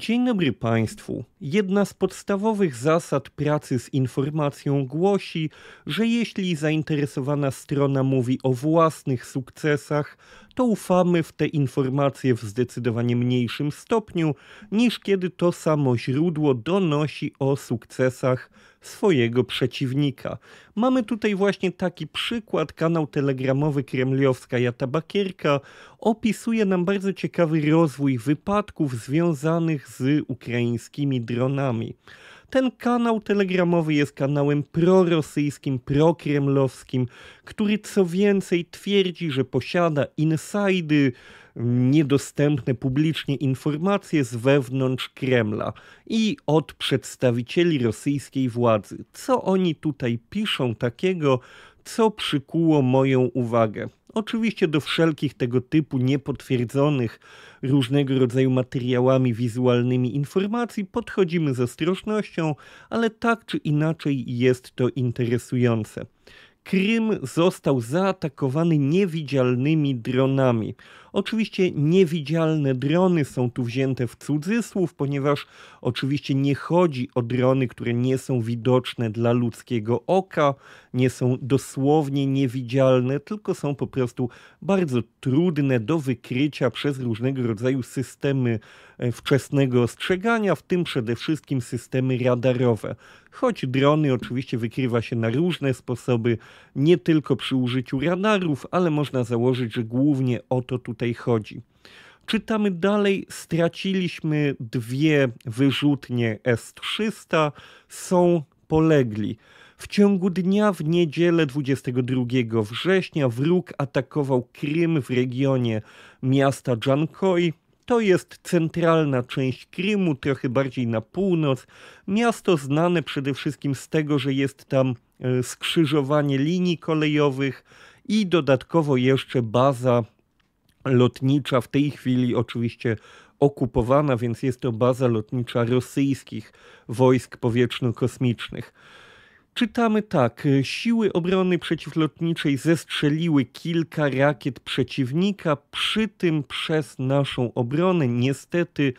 Dzień dobry Państwu. Jedna z podstawowych zasad pracy z informacją głosi, że jeśli zainteresowana strona mówi o własnych sukcesach, to ufamy w te informacje w zdecydowanie mniejszym stopniu niż kiedy to samo źródło donosi o sukcesach swojego przeciwnika. Mamy tutaj właśnie taki przykład. Kanał telegramowy Kremliowska Jatabakierka opisuje nam bardzo ciekawy rozwój wypadków związanych z ukraińskimi dronami. Ten kanał telegramowy jest kanałem prorosyjskim, prokremlowskim, który co więcej twierdzi, że posiada insajdy, niedostępne publicznie informacje z wewnątrz Kremla i od przedstawicieli rosyjskiej władzy. Co oni tutaj piszą takiego, co przykuło moją uwagę? Oczywiście do wszelkich tego typu niepotwierdzonych różnego rodzaju materiałami wizualnymi informacji podchodzimy z ostrożnością, ale tak czy inaczej jest to interesujące. Krym został zaatakowany niewidzialnymi dronami. Oczywiście niewidzialne drony są tu wzięte w cudzysłów, ponieważ oczywiście nie chodzi o drony, które nie są widoczne dla ludzkiego oka, nie są dosłownie niewidzialne, tylko są po prostu bardzo trudne do wykrycia przez różnego rodzaju systemy e, wczesnego ostrzegania, w tym przede wszystkim systemy radarowe. Choć drony oczywiście wykrywa się na różne sposoby, nie tylko przy użyciu radarów, ale można założyć, że głównie o to tutaj tutaj chodzi. Czytamy dalej, straciliśmy dwie wyrzutnie S-300, są polegli. W ciągu dnia w niedzielę 22 września wróg atakował Krym w regionie miasta Dżankoi. To jest centralna część Krymu, trochę bardziej na północ. Miasto znane przede wszystkim z tego, że jest tam e, skrzyżowanie linii kolejowych i dodatkowo jeszcze baza lotnicza, w tej chwili oczywiście okupowana, więc jest to baza lotnicza rosyjskich wojsk powietrzno-kosmicznych. Czytamy tak. Siły obrony przeciwlotniczej zestrzeliły kilka rakiet przeciwnika, przy tym przez naszą obronę niestety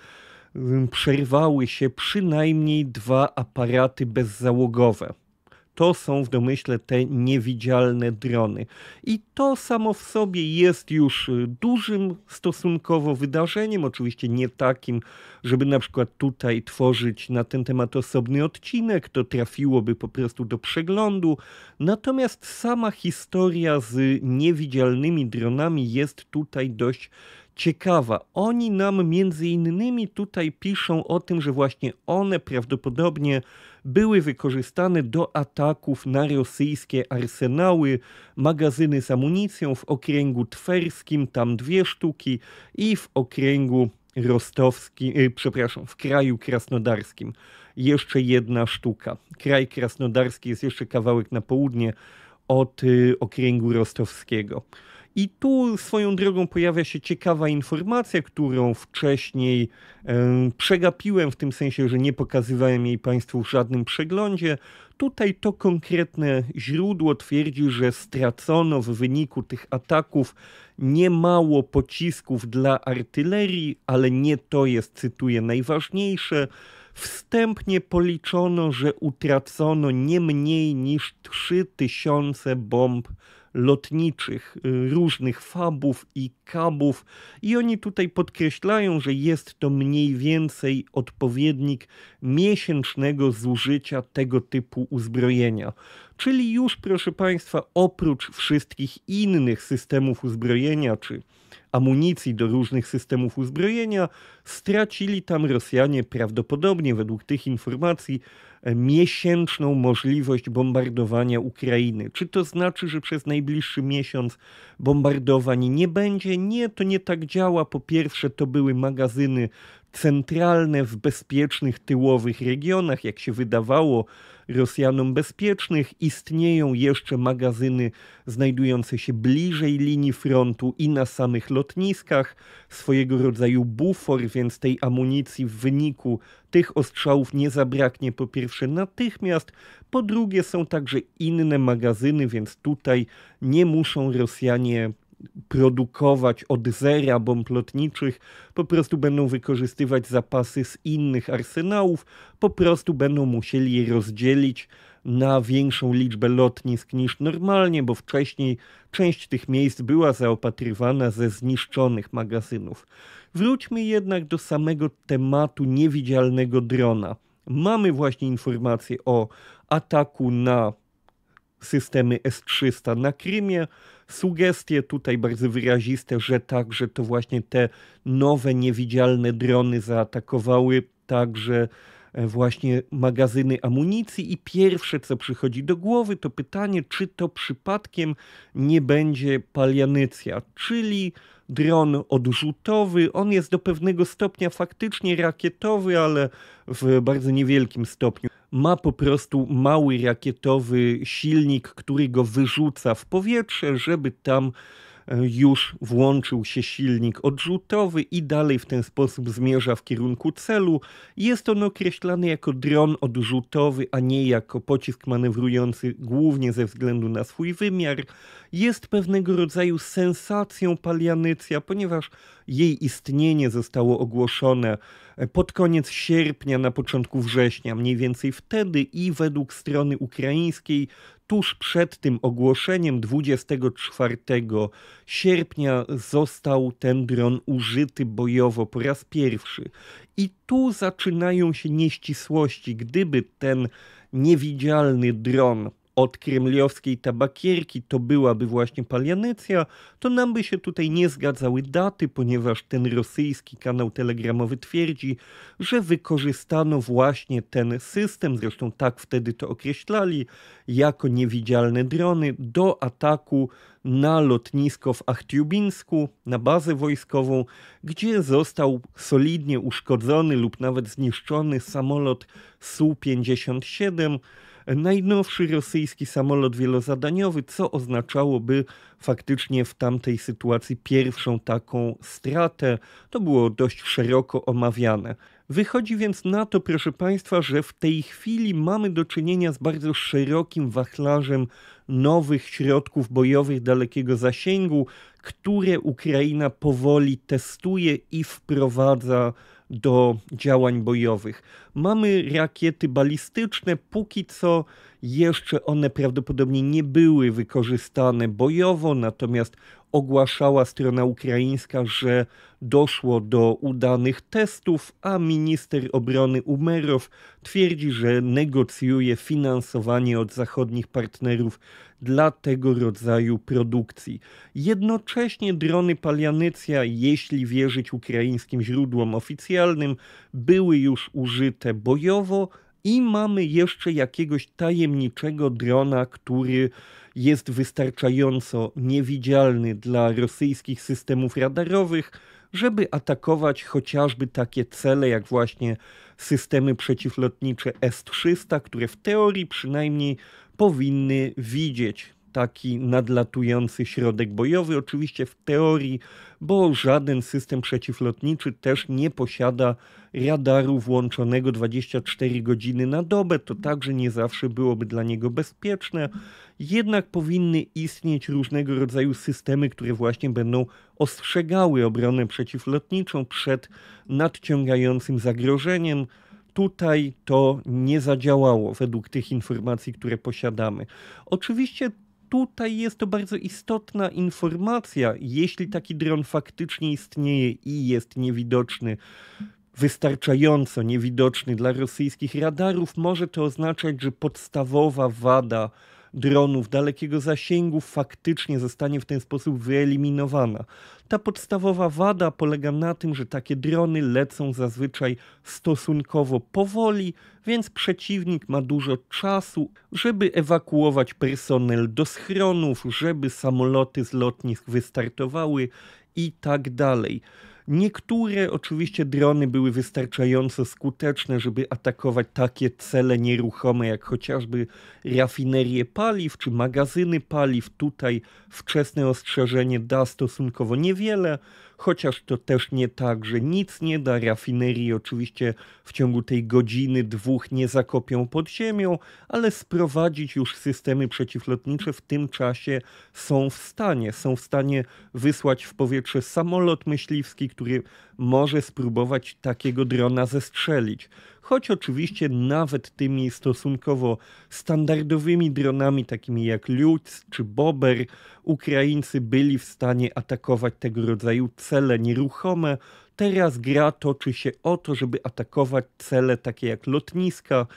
mm, przerwały się przynajmniej dwa aparaty bezzałogowe to są w domyśle te niewidzialne drony. I to samo w sobie jest już y, dużym stosunkowo wydarzeniem, oczywiście nie takim, żeby na przykład tutaj tworzyć na ten temat osobny odcinek, to trafiłoby po prostu do przeglądu. Natomiast sama historia z niewidzialnymi dronami jest tutaj dość ciekawa. Oni nam między innymi tutaj piszą o tym, że właśnie one prawdopodobnie były wykorzystane do ataków na rosyjskie arsenały, magazyny z amunicją w okręgu twerskim, tam dwie sztuki i w okręgu rostowskim, y, przepraszam, w kraju krasnodarskim jeszcze jedna sztuka. Kraj krasnodarski jest jeszcze kawałek na południe od y, okręgu rostowskiego. I tu swoją drogą pojawia się ciekawa informacja, którą wcześniej przegapiłem, w tym sensie, że nie pokazywałem jej Państwu w żadnym przeglądzie. Tutaj to konkretne źródło twierdzi, że stracono w wyniku tych ataków niemało pocisków dla artylerii, ale nie to jest, cytuję, najważniejsze. Wstępnie policzono, że utracono nie mniej niż 3000 bomb lotniczych, y, różnych fabów i kabów. I oni tutaj podkreślają, że jest to mniej więcej odpowiednik miesięcznego zużycia tego typu uzbrojenia. Czyli już, proszę Państwa, oprócz wszystkich innych systemów uzbrojenia czy amunicji do różnych systemów uzbrojenia, stracili tam Rosjanie prawdopodobnie według tych informacji miesięczną możliwość bombardowania Ukrainy. Czy to znaczy, że przez najbliższy miesiąc bombardowań nie będzie? Nie, to nie tak działa. Po pierwsze, to były magazyny centralne w bezpiecznych, tyłowych regionach, jak się wydawało Rosjanom bezpiecznych. Istnieją jeszcze magazyny znajdujące się bliżej linii frontu i na samych lotniskach, swojego rodzaju bufor, więc tej amunicji w wyniku tych ostrzałów nie zabraknie po pierwsze natychmiast, po drugie są także inne magazyny, więc tutaj nie muszą Rosjanie produkować od zera bomb lotniczych, po prostu będą wykorzystywać zapasy z innych arsenałów, po prostu będą musieli je rozdzielić na większą liczbę lotnisk niż normalnie, bo wcześniej część tych miejsc była zaopatrywana ze zniszczonych magazynów. Wróćmy jednak do samego tematu niewidzialnego drona. Mamy właśnie informacje o ataku na systemy S-300 na Krymie, sugestie tutaj bardzo wyraziste, że tak, że to właśnie te nowe niewidzialne drony zaatakowały także e, właśnie magazyny amunicji i pierwsze co przychodzi do głowy to pytanie, czy to przypadkiem nie będzie palianycja, czyli dron odrzutowy. On jest do pewnego stopnia faktycznie rakietowy, ale w bardzo niewielkim stopniu ma po prostu mały rakietowy silnik, który go wyrzuca w powietrze, żeby tam już włączył się silnik odrzutowy i dalej w ten sposób zmierza w kierunku celu. Jest on określany jako dron odrzutowy, a nie jako pocisk manewrujący głównie ze względu na swój wymiar. Jest pewnego rodzaju sensacją Palianycja, ponieważ jej istnienie zostało ogłoszone pod koniec sierpnia, na początku września, mniej więcej wtedy i według strony ukraińskiej tuż przed tym ogłoszeniem 24 sierpnia został ten dron użyty bojowo po raz pierwszy. I tu zaczynają się nieścisłości. Gdyby ten niewidzialny dron od kremliowskiej tabakierki to byłaby właśnie Palianycja, to nam by się tutaj nie zgadzały daty, ponieważ ten rosyjski kanał telegramowy twierdzi, że wykorzystano właśnie ten system, zresztą tak wtedy to określali, jako niewidzialne drony do ataku na lotnisko w Achtiubinsku, na bazę wojskową, gdzie został solidnie uszkodzony lub nawet zniszczony samolot Su-57 najnowszy rosyjski samolot wielozadaniowy, co oznaczałoby faktycznie w tamtej sytuacji pierwszą taką stratę. To było dość szeroko omawiane. Wychodzi więc na to, proszę Państwa, że w tej chwili mamy do czynienia z bardzo szerokim wachlarzem nowych środków bojowych dalekiego zasięgu, które Ukraina powoli testuje i wprowadza do działań bojowych. Mamy rakiety balistyczne, póki co jeszcze one prawdopodobnie nie były wykorzystane bojowo, natomiast ogłaszała strona ukraińska, że doszło do udanych testów, a minister obrony Umerow twierdzi, że negocjuje finansowanie od zachodnich partnerów dla tego rodzaju produkcji. Jednocześnie drony Palianycja, jeśli wierzyć ukraińskim źródłom oficjalnym, były już użyte bojowo. I mamy jeszcze jakiegoś tajemniczego drona, który jest wystarczająco niewidzialny dla rosyjskich systemów radarowych, żeby atakować chociażby takie cele jak właśnie systemy przeciwlotnicze S-300, które w teorii przynajmniej powinny widzieć taki nadlatujący środek bojowy. Oczywiście w teorii, bo żaden system przeciwlotniczy też nie posiada radaru włączonego 24 godziny na dobę. To także nie zawsze byłoby dla niego bezpieczne. Jednak powinny istnieć różnego rodzaju systemy, które właśnie będą ostrzegały obronę przeciwlotniczą przed nadciągającym zagrożeniem tutaj to nie zadziałało według tych informacji, które posiadamy. Oczywiście tutaj jest to bardzo istotna informacja. Jeśli taki dron faktycznie istnieje i jest niewidoczny, wystarczająco niewidoczny dla rosyjskich radarów, może to oznaczać, że podstawowa wada dronów dalekiego zasięgu faktycznie zostanie w ten sposób wyeliminowana. Ta podstawowa wada polega na tym, że takie drony lecą zazwyczaj stosunkowo powoli, więc przeciwnik ma dużo czasu, żeby ewakuować personel do schronów, żeby samoloty z lotnisk wystartowały i tak dalej. Niektóre oczywiście drony były wystarczająco skuteczne, żeby atakować takie cele nieruchome jak chociażby rafinerie paliw czy magazyny paliw. Tutaj wczesne ostrzeżenie da stosunkowo niewiele chociaż to też nie tak, że nic nie da. Rafinerii oczywiście w ciągu tej godziny, dwóch nie zakopią pod ziemią, ale sprowadzić już systemy przeciwlotnicze w tym czasie są w stanie. Są w stanie wysłać w powietrze samolot myśliwski, który może spróbować takiego drona zestrzelić choć oczywiście nawet tymi stosunkowo standardowymi dronami, takimi jak Lutz czy Bober, Ukraińcy byli w stanie atakować tego rodzaju cele nieruchome. Teraz gra toczy się o to, żeby atakować cele takie jak lotniska,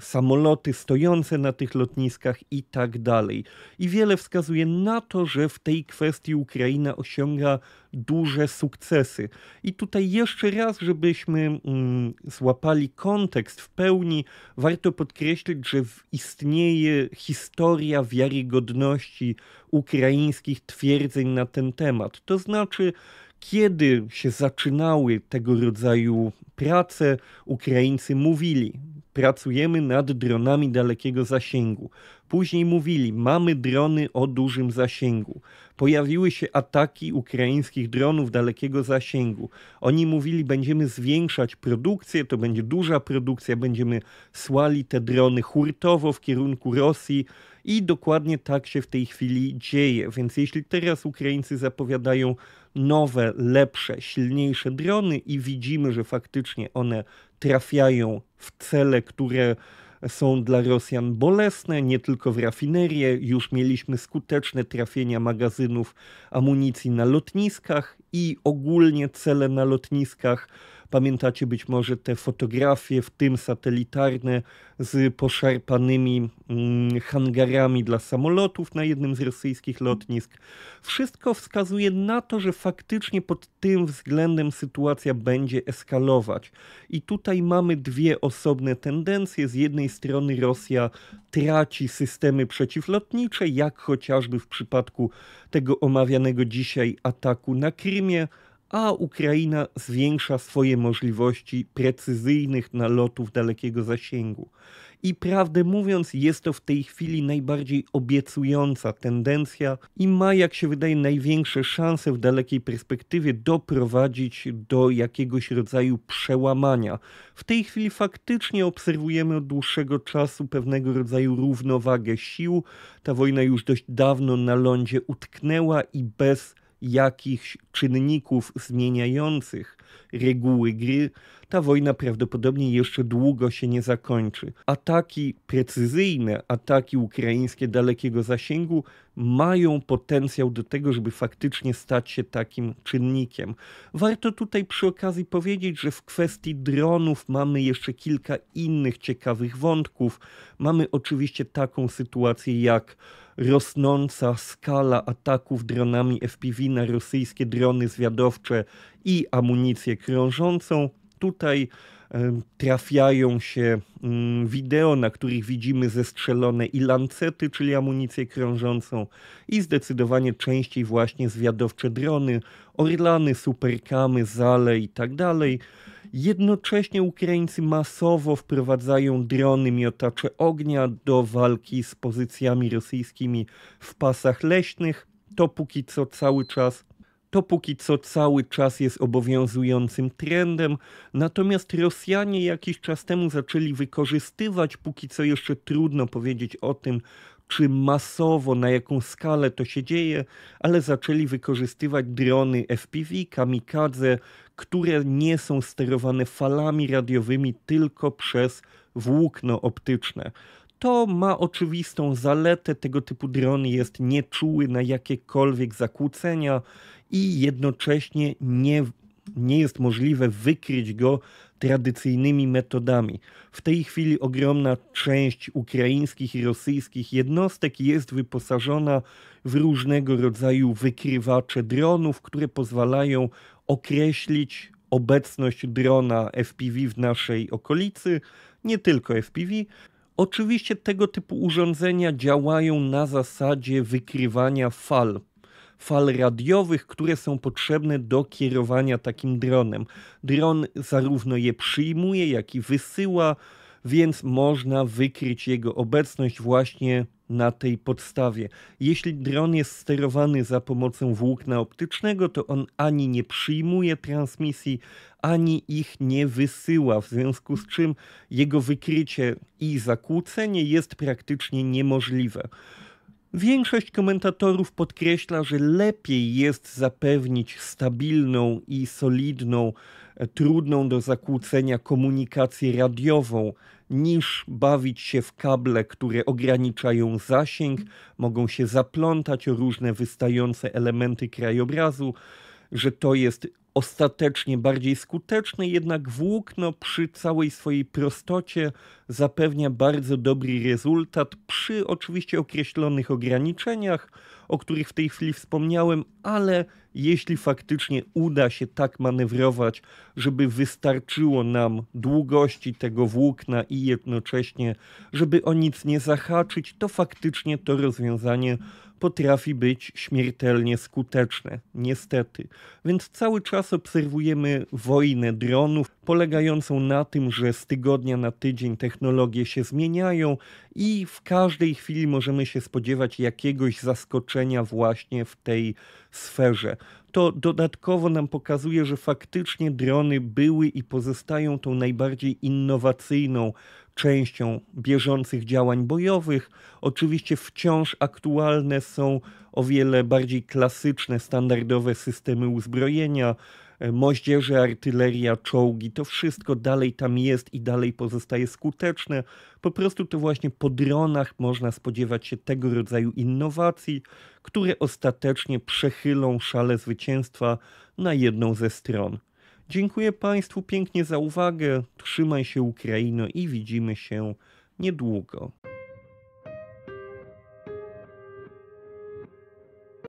samoloty stojące na tych lotniskach i tak dalej. I wiele wskazuje na to, że w tej kwestii Ukraina osiąga duże sukcesy. I tutaj jeszcze raz, żebyśmy mm, złapali kontekst w pełni, warto podkreślić, że istnieje historia wiarygodności ukraińskich twierdzeń na ten temat. To znaczy, kiedy się zaczynały tego rodzaju prace, Ukraińcy mówili: Pracujemy nad dronami dalekiego zasięgu. Później mówili: Mamy drony o dużym zasięgu. Pojawiły się ataki ukraińskich dronów dalekiego zasięgu. Oni mówili: Będziemy zwiększać produkcję, to będzie duża produkcja, będziemy słali te drony hurtowo w kierunku Rosji. I dokładnie tak się w tej chwili dzieje. Więc jeśli teraz Ukraińcy zapowiadają nowe, lepsze, silniejsze drony i widzimy, że faktycznie one trafiają w cele, które są dla Rosjan bolesne, nie tylko w rafinerie. Już mieliśmy skuteczne trafienia magazynów amunicji na lotniskach i ogólnie cele na lotniskach Pamiętacie być może te fotografie, w tym satelitarne, z poszarpanymi mm, hangarami dla samolotów na jednym z rosyjskich lotnisk. Wszystko wskazuje na to, że faktycznie pod tym względem sytuacja będzie eskalować. I tutaj mamy dwie osobne tendencje. Z jednej strony Rosja traci systemy przeciwlotnicze, jak chociażby w przypadku tego omawianego dzisiaj ataku na Krymie, a Ukraina zwiększa swoje możliwości precyzyjnych nalotów dalekiego zasięgu. I prawdę mówiąc, jest to w tej chwili najbardziej obiecująca tendencja i ma, jak się wydaje, największe szanse w dalekiej perspektywie doprowadzić do jakiegoś rodzaju przełamania. W tej chwili faktycznie obserwujemy od dłuższego czasu pewnego rodzaju równowagę sił. Ta wojna już dość dawno na lądzie utknęła i bez jakichś czynników zmieniających reguły gry, ta wojna prawdopodobnie jeszcze długo się nie zakończy. Ataki precyzyjne, ataki ukraińskie dalekiego zasięgu mają potencjał do tego, żeby faktycznie stać się takim czynnikiem. Warto tutaj przy okazji powiedzieć, że w kwestii dronów mamy jeszcze kilka innych ciekawych wątków. Mamy oczywiście taką sytuację jak rosnąca skala ataków dronami FPV na rosyjskie drony drony zwiadowcze i amunicję krążącą. Tutaj trafiają się mm, wideo, na których widzimy zestrzelone i lancety, czyli amunicję krążącą i zdecydowanie częściej właśnie zwiadowcze drony, orlany, superkamy, zale i tak dalej. Jednocześnie Ukraińcy masowo wprowadzają drony miotacze ognia do walki z pozycjami rosyjskimi w pasach leśnych. To póki co cały czas to póki co cały czas jest obowiązującym trendem, natomiast Rosjanie jakiś czas temu zaczęli wykorzystywać, póki co jeszcze trudno powiedzieć o tym, czy masowo, na jaką skalę to się dzieje, ale zaczęli wykorzystywać drony FPV, kamikadze, które nie są sterowane falami radiowymi, tylko przez włókno optyczne. To ma oczywistą zaletę, tego typu dron jest nieczuły na jakiekolwiek zakłócenia, i jednocześnie nie, nie jest możliwe wykryć go tradycyjnymi metodami. W tej chwili ogromna część ukraińskich i rosyjskich jednostek jest wyposażona w różnego rodzaju wykrywacze dronów, które pozwalają określić obecność drona FPV w naszej okolicy, nie tylko FPV. Oczywiście tego typu urządzenia działają na zasadzie wykrywania fal fal radiowych, które są potrzebne do kierowania takim dronem. Dron zarówno je przyjmuje, jak i wysyła, więc można wykryć jego obecność właśnie na tej podstawie. Jeśli dron jest sterowany za pomocą włókna optycznego, to on ani nie przyjmuje transmisji, ani ich nie wysyła, w związku z czym jego wykrycie i zakłócenie jest praktycznie niemożliwe. Większość komentatorów podkreśla, że lepiej jest zapewnić stabilną i solidną, e, trudną do zakłócenia komunikację radiową, niż bawić się w kable, które ograniczają zasięg, mogą się zaplątać o różne wystające elementy krajobrazu, że to jest ostatecznie bardziej skuteczny, jednak włókno przy całej swojej prostocie zapewnia bardzo dobry rezultat przy oczywiście określonych ograniczeniach, o których w tej chwili wspomniałem, ale jeśli faktycznie uda się tak manewrować, żeby wystarczyło nam długości tego włókna i jednocześnie, żeby o nic nie zahaczyć, to faktycznie to rozwiązanie potrafi być śmiertelnie skuteczne, niestety. Więc cały czas obserwujemy wojnę dronów, polegającą na tym, że z tygodnia na tydzień technologie się zmieniają i w każdej chwili możemy się spodziewać jakiegoś zaskoczenia właśnie w tej sferze. To dodatkowo nam pokazuje, że faktycznie drony były i pozostają tą najbardziej innowacyjną częścią bieżących działań bojowych. Oczywiście wciąż aktualne są o wiele bardziej klasyczne, standardowe systemy uzbrojenia, e, moździerze, artyleria, czołgi, to wszystko dalej tam jest i dalej pozostaje skuteczne. Po prostu to właśnie po dronach można spodziewać się tego rodzaju innowacji, które ostatecznie przechylą szale zwycięstwa na jedną ze stron. Dziękuję Państwu pięknie za uwagę. Trzymaj się Ukraino i widzimy się niedługo.